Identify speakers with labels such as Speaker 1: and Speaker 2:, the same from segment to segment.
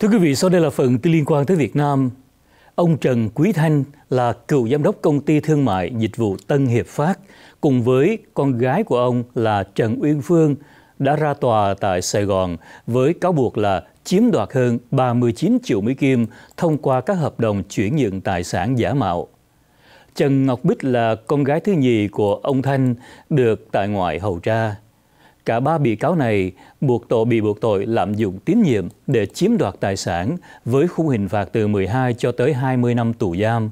Speaker 1: Thưa quý vị, sau đây là phần liên quan tới Việt Nam. Ông Trần Quý Thanh là cựu giám đốc công ty thương mại dịch vụ Tân Hiệp Phát cùng với con gái của ông là Trần Uyên Phương đã ra tòa tại Sài Gòn với cáo buộc là chiếm đoạt hơn 39 triệu Mỹ Kim thông qua các hợp đồng chuyển nhượng tài sản giả mạo. Trần Ngọc Bích là con gái thứ nhì của ông Thanh được tại ngoại hầu tra. Cả ba bị cáo này buộc tội bị buộc tội lạm dụng tín nhiệm để chiếm đoạt tài sản với khung hình phạt từ 12 cho tới 20 năm tù giam.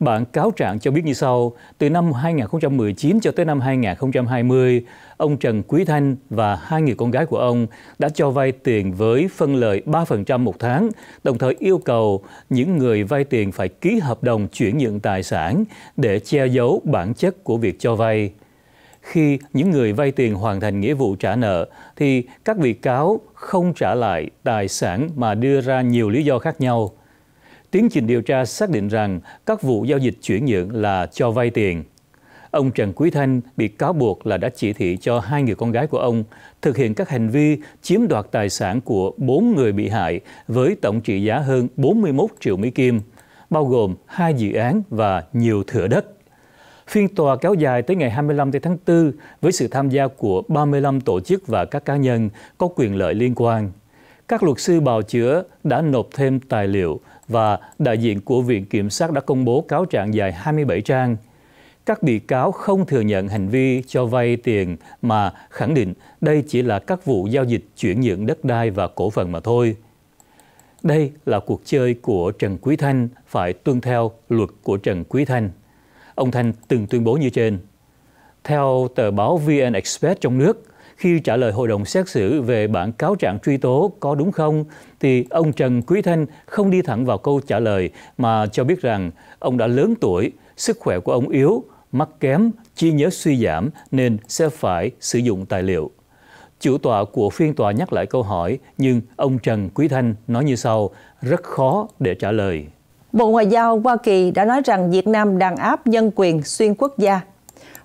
Speaker 1: Bản cáo trạng cho biết như sau, từ năm 2019 cho tới năm 2020, ông Trần Quý Thanh và hai người con gái của ông đã cho vay tiền với phân lợi 3% một tháng, đồng thời yêu cầu những người vay tiền phải ký hợp đồng chuyển nhượng tài sản để che giấu bản chất của việc cho vay khi những người vay tiền hoàn thành nghĩa vụ trả nợ thì các bị cáo không trả lại tài sản mà đưa ra nhiều lý do khác nhau. Tiến trình điều tra xác định rằng các vụ giao dịch chuyển nhượng là cho vay tiền. Ông Trần Quý Thanh bị cáo buộc là đã chỉ thị cho hai người con gái của ông thực hiện các hành vi chiếm đoạt tài sản của bốn người bị hại với tổng trị giá hơn 41 triệu Mỹ Kim, bao gồm hai dự án và nhiều thửa đất. Phiên tòa kéo dài tới ngày 25 tháng 4 với sự tham gia của 35 tổ chức và các cá nhân có quyền lợi liên quan. Các luật sư bào chữa đã nộp thêm tài liệu và đại diện của Viện Kiểm sát đã công bố cáo trạng dài 27 trang. Các bị cáo không thừa nhận hành vi cho vay tiền mà khẳng định đây chỉ là các vụ giao dịch chuyển nhượng đất đai và cổ phần mà thôi. Đây là cuộc chơi của Trần Quý Thanh phải tuân theo luật của Trần Quý Thanh. Ông Thanh từng tuyên bố như trên. Theo tờ báo VN Express trong nước, khi trả lời hội đồng xét xử về bản cáo trạng truy tố có đúng không, thì ông Trần Quý Thanh không đi thẳng vào câu trả lời mà cho biết rằng ông đã lớn tuổi, sức khỏe của ông yếu, mắt kém, trí nhớ suy giảm nên sẽ phải sử dụng tài liệu. Chủ tọa của phiên tòa nhắc lại câu hỏi nhưng ông Trần Quý Thanh nói như sau, rất khó để trả lời.
Speaker 2: Bộ Ngoại giao Hoa Kỳ đã nói rằng Việt Nam đàn áp nhân quyền xuyên quốc gia.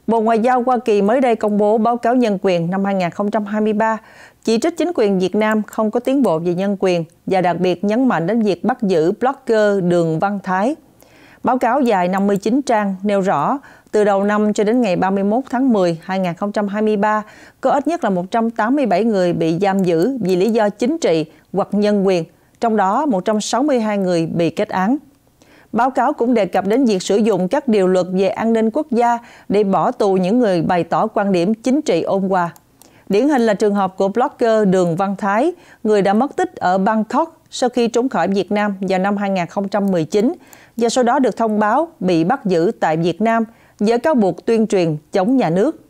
Speaker 2: Bộ Ngoại giao Hoa Kỳ mới đây công bố báo cáo nhân quyền năm 2023, chỉ trích chính quyền Việt Nam không có tiến bộ về nhân quyền và đặc biệt nhấn mạnh đến việc bắt giữ blogger Đường Văn Thái. Báo cáo dài 59 trang nêu rõ, từ đầu năm cho đến ngày 31 tháng 10, 2023, có ít nhất là 187 người bị giam giữ vì lý do chính trị hoặc nhân quyền, trong đó 162 người bị kết án. Báo cáo cũng đề cập đến việc sử dụng các điều luật về an ninh quốc gia để bỏ tù những người bày tỏ quan điểm chính trị ôn hòa. Điển hình là trường hợp của blogger Đường Văn Thái, người đã mất tích ở Bangkok sau khi trốn khỏi Việt Nam vào năm 2019 và sau đó được thông báo bị bắt giữ tại Việt Nam với cáo buộc tuyên truyền chống nhà nước.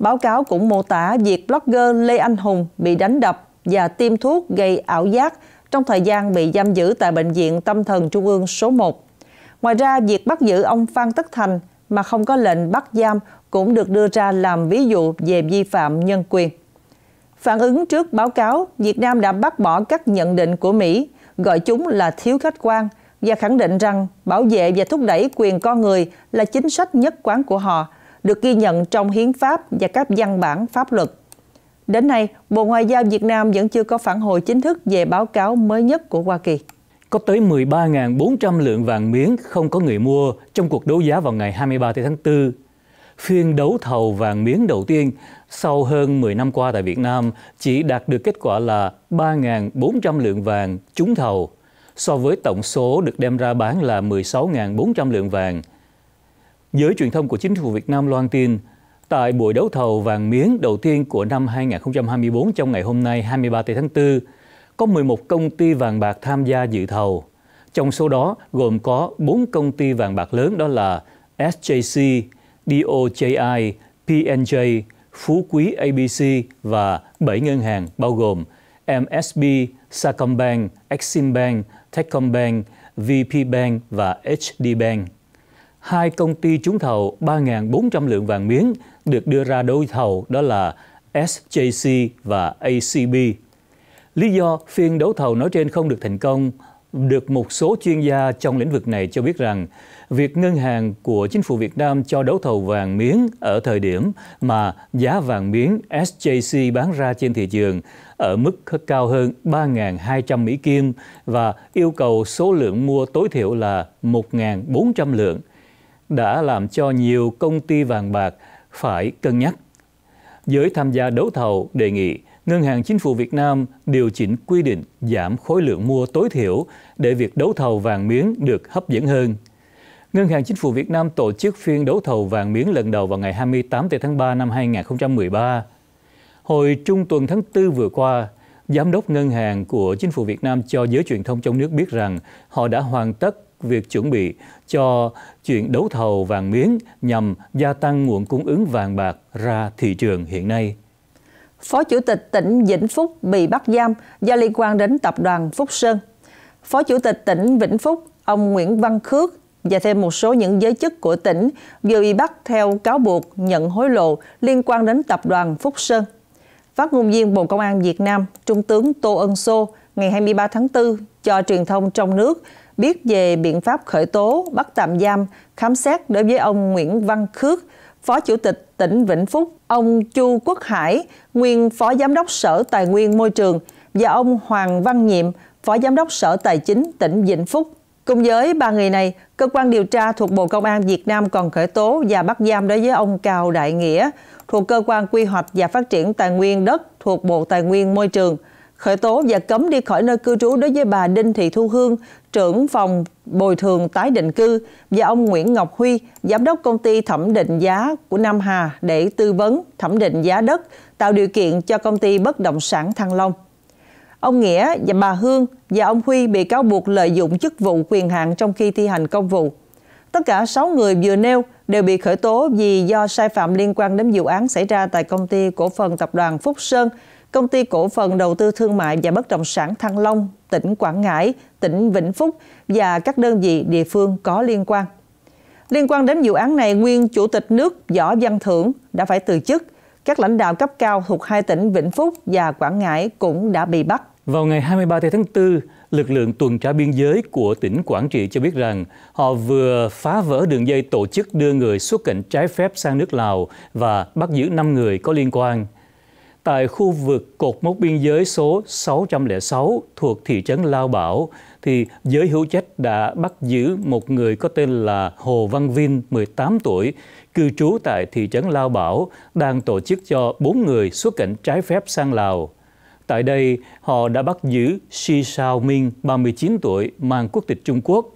Speaker 2: Báo cáo cũng mô tả việc blogger Lê Anh Hùng bị đánh đập và tiêm thuốc gây ảo giác trong thời gian bị giam giữ tại Bệnh viện Tâm thần Trung ương số 1. Ngoài ra, việc bắt giữ ông Phan Tất Thành mà không có lệnh bắt giam cũng được đưa ra làm ví dụ về vi phạm nhân quyền. Phản ứng trước báo cáo, Việt Nam đã bác bỏ các nhận định của Mỹ, gọi chúng là thiếu khách quan và khẳng định rằng bảo vệ và thúc đẩy quyền con người là chính sách nhất quán của họ, được ghi nhận trong hiến pháp và các văn bản pháp luật. Đến nay, Bộ Ngoại giao Việt Nam vẫn chưa có phản hồi chính thức về báo cáo mới nhất của Hoa Kỳ.
Speaker 1: Có tới 13.400 lượng vàng miếng không có người mua trong cuộc đấu giá vào ngày 23 tháng 4. Phiên đấu thầu vàng miếng đầu tiên sau hơn 10 năm qua tại Việt Nam chỉ đạt được kết quả là 3.400 lượng vàng trúng thầu, so với tổng số được đem ra bán là 16.400 lượng vàng. Giới truyền thông của chính phủ Việt Nam loan tin, tại buổi đấu thầu vàng miếng đầu tiên của năm 2024 trong ngày hôm nay 23 tháng 4, có 11 công ty vàng bạc tham gia dự thầu. Trong số đó gồm có 4 công ty vàng bạc lớn đó là SJC, DOJI, PNJ, Phú Quý ABC và 7 ngân hàng bao gồm MSB, Sacombank, Eximbank, Techcombank, VPBank và HDBank. Hai công ty trúng thầu 3.400 lượng vàng miếng được đưa ra đấu thầu đó là SJC và ACB. Lý do phiên đấu thầu nói trên không được thành công được một số chuyên gia trong lĩnh vực này cho biết rằng việc ngân hàng của chính phủ Việt Nam cho đấu thầu vàng miếng ở thời điểm mà giá vàng miếng SJC bán ra trên thị trường ở mức cao hơn 3.200 Mỹ Kim và yêu cầu số lượng mua tối thiểu là 1.400 lượng đã làm cho nhiều công ty vàng bạc phải cân nhắc. Giới tham gia đấu thầu đề nghị Ngân hàng Chính phủ Việt Nam điều chỉnh quy định giảm khối lượng mua tối thiểu để việc đấu thầu vàng miếng được hấp dẫn hơn. Ngân hàng Chính phủ Việt Nam tổ chức phiên đấu thầu vàng miếng lần đầu vào ngày 28 tháng 3 năm 2013. Hồi trung tuần tháng 4 vừa qua, Giám đốc Ngân hàng của Chính phủ Việt Nam cho giới truyền thông trong nước biết rằng họ đã hoàn tất việc chuẩn bị cho chuyện đấu thầu vàng miếng nhằm gia tăng nguồn cung ứng vàng bạc ra thị trường hiện nay.
Speaker 2: Phó Chủ tịch tỉnh Vĩnh Phúc bị bắt giam do liên quan đến tập đoàn Phúc Sơn. Phó Chủ tịch tỉnh Vĩnh Phúc, ông Nguyễn Văn Khước và thêm một số những giới chức của tỉnh vừa bị bắt theo cáo buộc nhận hối lộ liên quan đến tập đoàn Phúc Sơn. Phát ngôn viên Bộ Công an Việt Nam, Trung tướng Tô Ân Sô ngày 23 tháng 4 cho truyền thông trong nước biết về biện pháp khởi tố, bắt tạm giam, khám xét đối với ông Nguyễn Văn Khước, Phó Chủ tịch tỉnh Vĩnh Phúc, ông Chu Quốc Hải, nguyên Phó Giám đốc Sở Tài nguyên Môi trường và ông Hoàng Văn Nhiệm, Phó Giám đốc Sở Tài chính tỉnh Vĩnh Phúc. Cùng với ba người này, cơ quan điều tra thuộc Bộ Công an Việt Nam còn khởi tố và bắt giam đối với ông Cao Đại Nghĩa, thuộc Cơ quan Quy hoạch và Phát triển Tài nguyên đất thuộc Bộ Tài nguyên Môi trường – khởi tố và cấm đi khỏi nơi cư trú đối với bà Đinh Thị Thu Hương, trưởng phòng bồi thường tái định cư và ông Nguyễn Ngọc Huy, giám đốc công ty thẩm định giá của Nam Hà để tư vấn thẩm định giá đất, tạo điều kiện cho công ty bất động sản Thăng Long. Ông Nghĩa và bà Hương và ông Huy bị cáo buộc lợi dụng chức vụ quyền hạn trong khi thi hành công vụ. Tất cả 6 người vừa nêu đều bị khởi tố vì do sai phạm liên quan đến vụ án xảy ra tại công ty cổ phần tập đoàn Phúc Sơn Công ty Cổ phần Đầu tư Thương mại và Bất động sản Thăng Long, tỉnh Quảng Ngãi, tỉnh Vĩnh Phúc và các đơn vị địa phương có liên quan. Liên quan đến vụ án này, nguyên Chủ tịch nước Võ Văn Thưởng đã phải từ chức. Các lãnh đạo cấp cao thuộc hai tỉnh Vĩnh Phúc và Quảng Ngãi cũng đã bị bắt.
Speaker 1: Vào ngày 23 tháng 4, lực lượng tuần tra biên giới của tỉnh Quảng Trị cho biết rằng họ vừa phá vỡ đường dây tổ chức đưa người xuất cảnh trái phép sang nước Lào và bắt giữ 5 người có liên quan tại khu vực cột mốc biên giới số 606 thuộc thị trấn Lao Bảo, thì giới hữu trách đã bắt giữ một người có tên là Hồ Văn Vinh, 18 tuổi, cư trú tại thị trấn Lao Bảo, đang tổ chức cho 4 người xuất cảnh trái phép sang Lào. Tại đây, họ đã bắt giữ Shi Sao Minh, 39 tuổi, mang quốc tịch Trung Quốc.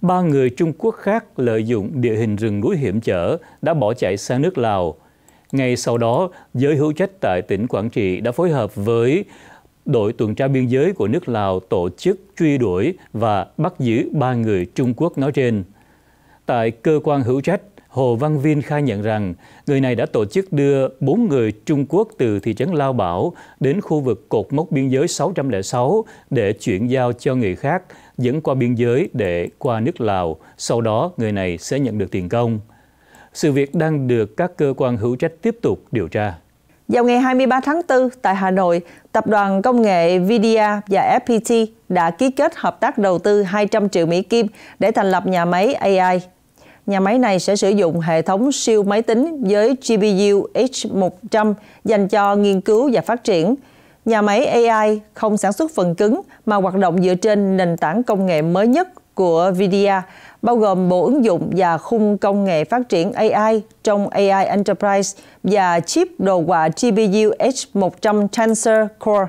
Speaker 1: Ba người Trung Quốc khác lợi dụng địa hình rừng núi hiểm trở đã bỏ chạy sang nước Lào – ngay sau đó, giới hữu trách tại tỉnh Quảng Trị đã phối hợp với đội tuần tra biên giới của nước Lào tổ chức truy đuổi và bắt giữ ba người Trung Quốc nói trên. Tại cơ quan hữu trách, Hồ Văn Viên khai nhận rằng người này đã tổ chức đưa bốn người Trung Quốc từ thị trấn Lao Bảo đến khu vực cột mốc biên giới 606 để chuyển giao cho người khác dẫn qua biên giới để qua nước Lào. Sau đó, người này sẽ nhận được tiền công. Sự việc đang được các cơ quan hữu trách tiếp tục điều tra.
Speaker 2: Vào ngày 23 tháng 4 tại Hà Nội, Tập đoàn Công nghệ Nvidia và FPT đã ký kết hợp tác đầu tư 200 triệu Mỹ Kim để thành lập nhà máy AI. Nhà máy này sẽ sử dụng hệ thống siêu máy tính với GPU H100 dành cho nghiên cứu và phát triển. Nhà máy AI không sản xuất phần cứng mà hoạt động dựa trên nền tảng công nghệ mới nhất của Nvidia bao gồm bộ ứng dụng và khung công nghệ phát triển AI trong AI Enterprise và chip đồ họa GPU H100 Tensor Core.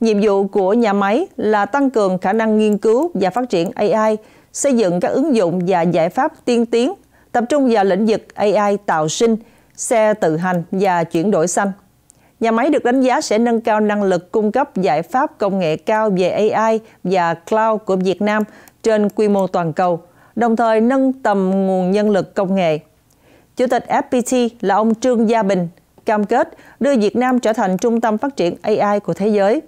Speaker 2: Nhiệm vụ của nhà máy là tăng cường khả năng nghiên cứu và phát triển AI, xây dựng các ứng dụng và giải pháp tiên tiến, tập trung vào lĩnh vực AI tạo sinh, xe tự hành và chuyển đổi xanh. Nhà máy được đánh giá sẽ nâng cao năng lực cung cấp giải pháp công nghệ cao về AI và cloud của Việt Nam trên quy mô toàn cầu – đồng thời nâng tầm nguồn nhân lực công nghệ. Chủ tịch FPT là ông Trương Gia Bình cam kết đưa Việt Nam trở thành trung tâm phát triển AI của thế giới.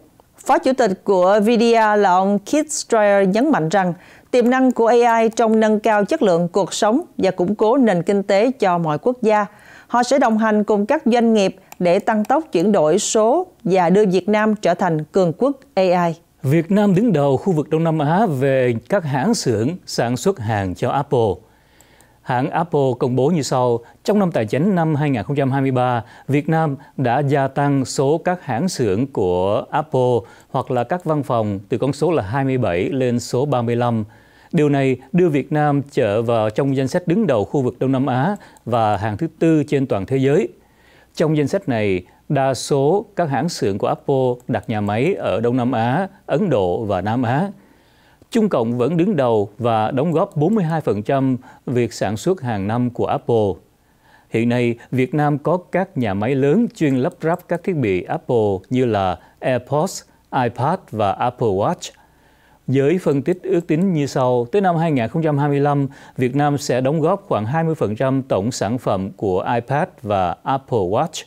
Speaker 2: Phó Chủ tịch của VDA là ông Keith Strayer nhấn mạnh rằng tiềm năng của AI trong nâng cao chất lượng cuộc sống và củng cố nền kinh tế cho mọi quốc gia. Họ sẽ đồng hành cùng các doanh nghiệp để tăng tốc chuyển đổi số và đưa Việt Nam trở thành cường quốc AI.
Speaker 1: Việt Nam đứng đầu khu vực Đông Nam Á về các hãng xưởng sản xuất hàng cho Apple. Hãng Apple công bố như sau, trong năm tài chính năm 2023, Việt Nam đã gia tăng số các hãng xưởng của Apple hoặc là các văn phòng từ con số là 27 lên số 35. Điều này đưa Việt Nam trở vào trong danh sách đứng đầu khu vực Đông Nam Á và hàng thứ tư trên toàn thế giới trong danh sách này, đa số các hãng xưởng của Apple đặt nhà máy ở Đông Nam Á, Ấn Độ và Nam Á. Trung Cộng vẫn đứng đầu và đóng góp 42% việc sản xuất hàng năm của Apple. Hiện nay, Việt Nam có các nhà máy lớn chuyên lắp ráp các thiết bị Apple như là AirPods, iPad và Apple Watch – Giới phân tích ước tính như sau, tới năm 2025, Việt Nam sẽ đóng góp khoảng 20% tổng sản phẩm của iPad và Apple Watch,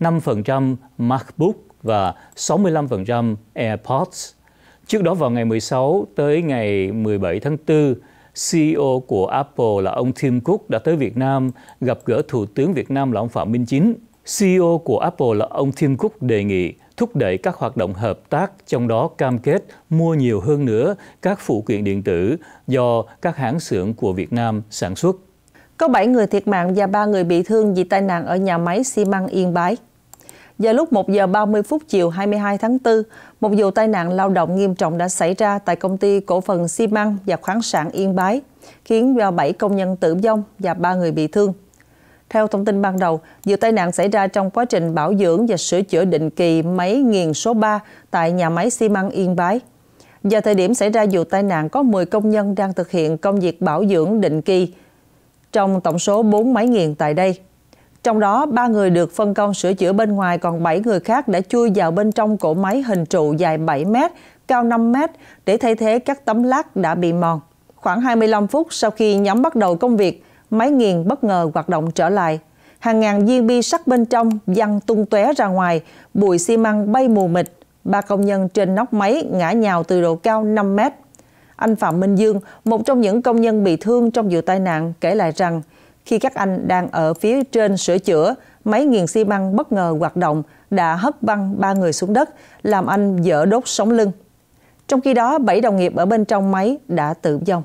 Speaker 1: 5% MacBook và 65% AirPods. Trước đó vào ngày 16 tới ngày 17 tháng 4, CEO của Apple là ông Tim Cook đã tới Việt Nam gặp gỡ Thủ tướng Việt Nam là ông Phạm Minh Chính. CEO của Apple là ông Tim Cook đề nghị thúc đẩy các hoạt động hợp tác, trong đó cam kết mua nhiều hơn nữa các phụ kiện điện tử do các hãng xưởng của Việt Nam sản xuất.
Speaker 2: Có 7 người thiệt mạng và 3 người bị thương vì tai nạn ở nhà máy xi măng Yên Bái. Giờ lúc 1 giờ 30 phút chiều 22 tháng 4, một vụ tai nạn lao động nghiêm trọng đã xảy ra tại công ty cổ phần xi măng và khoáng sản Yên Bái, khiến cho 7 công nhân tử vong và 3 người bị thương. Theo thông tin ban đầu, vụ tai nạn xảy ra trong quá trình bảo dưỡng và sửa chữa định kỳ máy nghiền số 3 tại nhà máy xi măng Yên Bái. Vào thời điểm xảy ra vụ tai nạn có 10 công nhân đang thực hiện công việc bảo dưỡng định kỳ trong tổng số 4 máy nghiền tại đây. Trong đó, 3 người được phân công sửa chữa bên ngoài, còn 7 người khác đã chui vào bên trong cổ máy hình trụ dài 7 m, cao 5 m để thay thế các tấm lát đã bị mòn. Khoảng 25 phút sau khi nhóm bắt đầu công việc, máy nghiền bất ngờ hoạt động trở lại. Hàng ngàn viên bi sắt bên trong văng tung tóe ra ngoài, bụi xi măng bay mù mịt. Ba công nhân trên nóc máy ngã nhào từ độ cao 5 mét. Anh Phạm Minh Dương, một trong những công nhân bị thương trong vụ tai nạn, kể lại rằng khi các anh đang ở phía trên sửa chữa, máy nghiền xi măng bất ngờ hoạt động đã hất văng ba người xuống đất, làm anh dở đốt sống lưng. Trong khi đó, bảy đồng nghiệp ở bên trong máy đã tử vong.